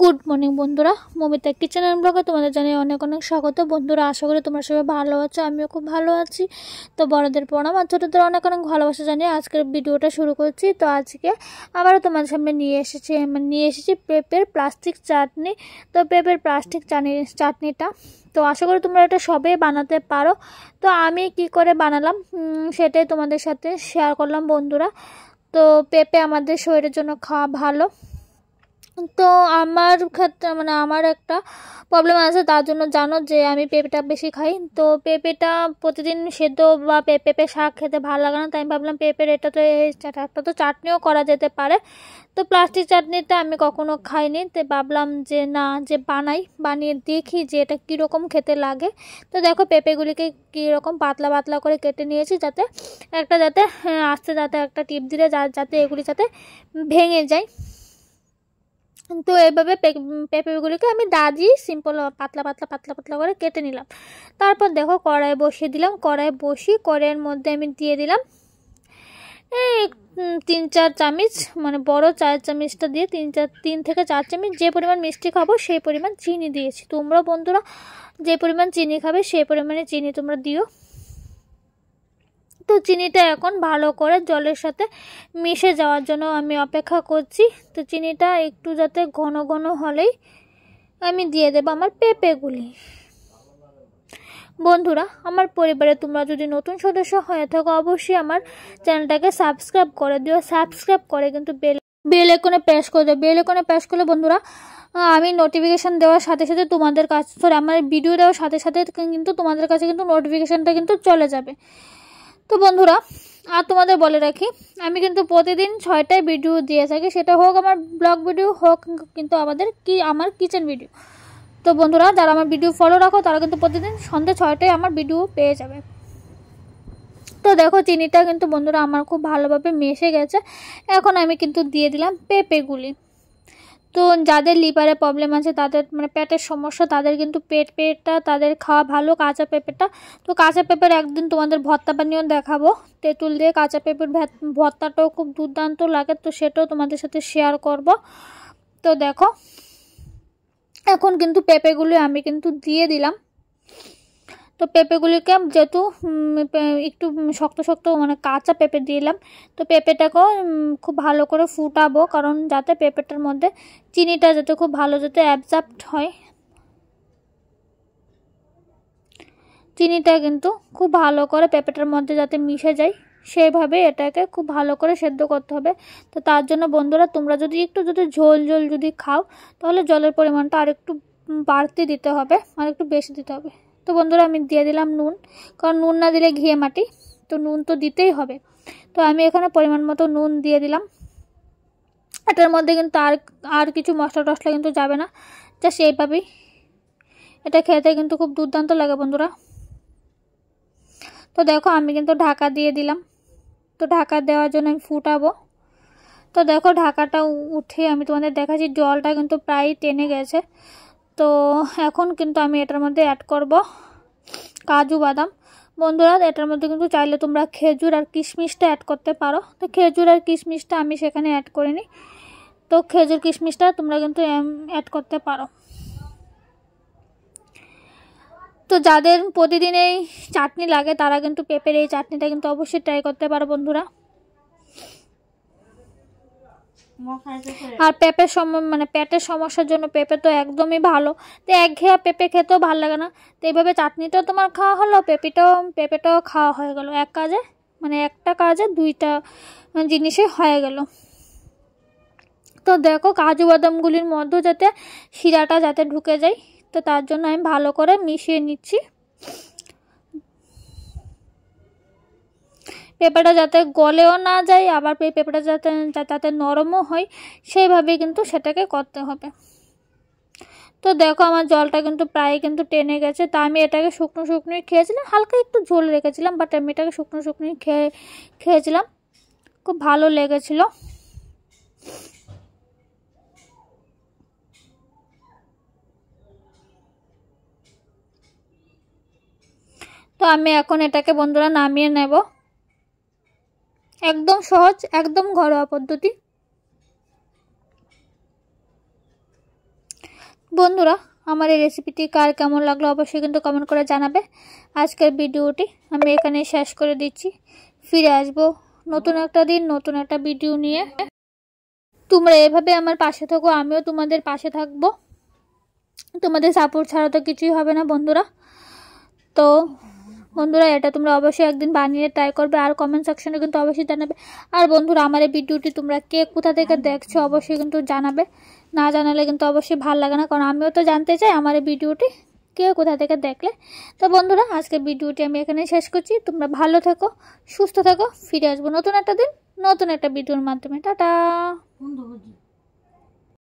good morning বন্ধুরা Momita kitchen and ব্লগে তোমাদের জানিয়ে অনেক অনেক স্বাগত বন্ধুরা আশা করি তোমরা সবাই ভালো আছো আমিও খুব ভালো আছি তো বড়দের প্রণাম আর ছোটোদের অনেক অনেক ভালোবাসা জানিয়ে আজকের ভিডিওটা শুরু করছি তো আজকে আবারও তোমাদের সামনে নিয়ে এসেছি মানে নিয়ে এসেছি পেঁপের প্লাস্টিক চাটনি তো পেঁপের প্লাস্টিক চাটনি চাটনিটা তো আশা করি তোমরা এটা সবে বানাতে পারো তো আমি কি করে বানালাম সেটাই তোমাদের সাথে শেয়ার করলাম বন্ধুরা তো পেঁপে আমাদের শরীরের জন্য খাওয়া ভালো তো আমার ক্ষেত্রে মানে আমার একটা প্রবলেম আছে তার জন্য জানো যে আমি পেঁপেটা বেশি খাই তো পেঁপেটা প্রতিদিন সেদ্ধ বা পেঁপে শাক খেতে ভালো লাগে না তাই আমি ভাবলাম পেঁপের এটা তো এই একটা তো চাটনিও করা যেতে পারে তো প্লাস্টিক চাটনিটা আমি কখনো খাইনি তো ভাবলাম যে না যে বানাই বানিয়ে দেখি যে এটা কীরকম খেতে লাগে তো দেখো পেঁপেগুলিকে কীরকম পাতলা পাতলা করে কেটে নিয়েছি যাতে একটা যাতে হ্যাঁ, আস্তে যাতে একটা টিপ দিলে যাতে এগুলি যাতে ভেঙে যায় তো এইভাবে পেঁপেগুলোকে আমি দা দিয়ে সিম্পল পাতলা পাতলা পাতলা পাতলা করে কেটে নিলাম তারপর দেখো কড়াই বসিয়ে দিলাম কড়াই বসিয়ে কড়াইয়ের মধ্যে আমি দিয়ে দিলাম এই তিন চার চামচ মানে বড় চার চামচটা দিয়ে তিন চার তিন থেকে চার চামচ যে পরিমাণ মিষ্টি খাবো সেই পরিমাণ চিনি দিয়েছি তোমরা বন্ধুরা যে পরিমাণ চিনি খাবে সেই পরিমাণে চিনি তোমরা দিও তো চিনিটা এখন ভালো করে জলের সাথে মিশে যাওয়ার জন্য আমি অপেক্ষা করছি তো চিনিটা একটু যাতে ঘন ঘন হলেই আমি দিয়ে দেবো আমার পেঁপেগুলি বন্ধুরা আমার পরিবারে তোমরা যদি নতুন সদস্য হয়ে থাকো অবশ্যই আমার চ্যানেলটাকে সাবস্ক্রাইব করে দিও সাবস্ক্রাইব করে কিন্তু বেল বেল এখানে প্রেস করে দেবে বেল এখানে প্রেস করলে বন্ধুরা আমি নোটিফিকেশান দেওয়ার সাথে সাথে তোমাদের কাছে সরি আমার ভিডিও দেওয়ার সাথে সাথে কিন্তু তোমাদের কাছে কিন্তু নোটিফিকেশানটা কিন্তু চলে যাবে তো বন্ধুরা আর তোমাদের বলে রাখি আমি কিন্তু প্রতিদিন ছয়টায় ভিডিও দিয়ে থাকি সেটা হোক আমার ব্লগ ভিডিও হোক কিন্তু আমাদের কি আমার কিচেন ভিডিও তো বন্ধুরা যারা আমার ভিডিও ফলো রাখো তারা কিন্তু প্রতিদিন সন্ধ্যে ছয়টায় আমার ভিডিও পেয়ে যাবে তো দেখো চিনিটা কিন্তু বন্ধুরা আমার খুব ভালোভাবে মেশে গেছে এখন আমি কিন্তু দিয়ে দিলাম পেঁপেগুলি তো যাদের লিভারে প্রবলেম আছে তাদের মানে পেটের সমস্যা তাদের কিন্তু পেট পেটটা তাদের খাওয়া ভালো কাঁচা পেঁপেটা তো কাঁচা পেঁপের একদিন তোমাদের ভর্তা বানিয়েও দেখাবো তেঁতুল দিয়ে কাঁচা পেঁপের ভর্তাটাও খুব দুর্দান্ত লাগে তো সেটাও তোমাদের সাথে শেয়ার করব তো দেখো এখন কিন্তু পেঁপেগুলো আমি কিন্তু দিয়ে দিলাম তো পেঁপেগুলিকে যেহেতু একটু শক্ত শক্ত মানে কাঁচা পেঁপে দিলাম তো পেঁপেটাকেও খুব ভালো করে ফুটাবো কারণ যাতে পেঁপেটার মধ্যে চিনিটা যাতে খুব ভালো যাতে অ্যাবজাপ্ট হয় চিনিটা কিন্তু খুব ভালো করে পেঁপেটার মধ্যে যাতে মিশে যায় সেইভাবে এটাকে খুব ভালো করে সেদ্ধ করতে হবে তো তার জন্য বন্ধুরা তোমরা যদি একটু যদি ঝোল ঝোল যদি খাও তাহলে জলের পরিমাণটা আর একটু বাড়তি দিতে হবে আর একটু বেশি দিতে হবে তো বন্ধুরা আমি দিয়ে দিলাম নুন কারণ নুন না দিলে ঘিয়ে মাটি তো নুন তো দিতেই হবে তো আমি এখানে পরিমাণ মতো নুন দিয়ে দিলাম এটার মধ্যে কিন্তু আর আর কিছু মশলা টশলা কিন্তু যাবে না জাস্ট এইভাবেই এটা খেতে কিন্তু খুব দুর্দান্ত লাগে বন্ধুরা তো দেখো আমি কিন্তু ঢাকা দিয়ে দিলাম তো ঢাকা দেওয়ার জন্য আমি ফুটাবো তো দেখো ঢাকাটা উঠে আমি তোমাদের দেখাচ্ছি জলটা কিন্তু প্রায় টেনে গেছে তো এখন কিন্তু আমি এটার মধ্যে অ্যাড করব কাজু বাদাম বন্ধুরা এটার মধ্যে কিন্তু চাইলে তোমরা খেজুর আর কিশমিশটা অ্যাড করতে পারো তো খেজুর আর কিশমিশটা আমি সেখানে অ্যাড করিনি তো খেজুর কিশমিশটা তোমরা কিন্তু অ্যাড করতে পারো তো যাদের প্রতিদিন এই চাটনি লাগে তারা কিন্তু পেঁপের এই চাটনিটা কিন্তু অবশ্যই ট্রাই করতে পারো বন্ধুরা আর পেঁপে মানে পেটের সমস্যার জন্য পেঁপে তো একদমই ভালো তো একঘেয়া পেঁপে খেতেও ভালো লাগে না তো এইভাবে চাটনিটাও তোমার খাওয়া হলো পেঁপেটাও পেঁপেটাও খাওয়া হয়ে গেল এক কাজে মানে একটা কাজে দুইটা জিনিসই হয়ে গেল তো দেখো কাজু বাদামগুলির মধ্যে যাতে শিরাটা যাতে ঢুকে যায় তো তার জন্য আমি ভালো করে মিশিয়ে নিচ্ছি পেঁপেটা যাতে গলেও না যায় আবার পেঁপেটা যাতে যাতে নরমও হয় সেইভাবে কিন্তু সেটাকে করতে হবে তো দেখো আমার জলটা কিন্তু প্রায় কিন্তু টেনে গেছে তা আমি এটাকে শুকনো শুকনোই খেয়েছিলাম হালকা একটু ঝোল রেখেছিলাম বাট আমি এটাকে শুকনো শুকনোই খেয়ে খেয়েছিলাম খুব ভালো লেগেছিলো তো আমি এখন এটাকে বন্ধুরা নামিয়ে নেব একদম সহজ একদম ঘরোয়া পদ্ধতি বন্ধুরা আমার এই রেসিপিটি কার কেমন লাগলো অবশ্যই কিন্তু কমেন্ট করে জানাবে আজকের ভিডিওটি আমি এখানে শেষ করে দিচ্ছি ফিরে আসব নতুন একটা দিন নতুন একটা ভিডিও নিয়ে তোমরা এভাবে আমার পাশে থাকো আমিও তোমাদের পাশে থাকবো তোমাদের সাপোর্ট ছাড়া তো কিছুই হবে না বন্ধুরা তো বন্ধুরা এটা তোমরা অবশ্যই একদিন বানিয়ে ট্রাই করবে আর কমেন্ট সেকশনে কিন্তু অবশ্যই জানাবে আর বন্ধুরা আমার এই ভিডিওটি তোমরা কে কোথা থেকে দেখছো অবশ্যই কিন্তু জানাবে না জানালে কিন্তু অবশ্যই ভালো লাগে না কারণ আমিও তো জানতে চাই আমার এই ভিডিওটি কে কোথা থেকে দেখলে তো বন্ধুরা আজকে ভিডিওটি আমি এখানে শেষ করছি তোমরা ভালো থেকো সুস্থ থাকো ফিরে আসবো নতুন একটা দিন নতুন একটা ভিডিওর মাধ্যমে টাটা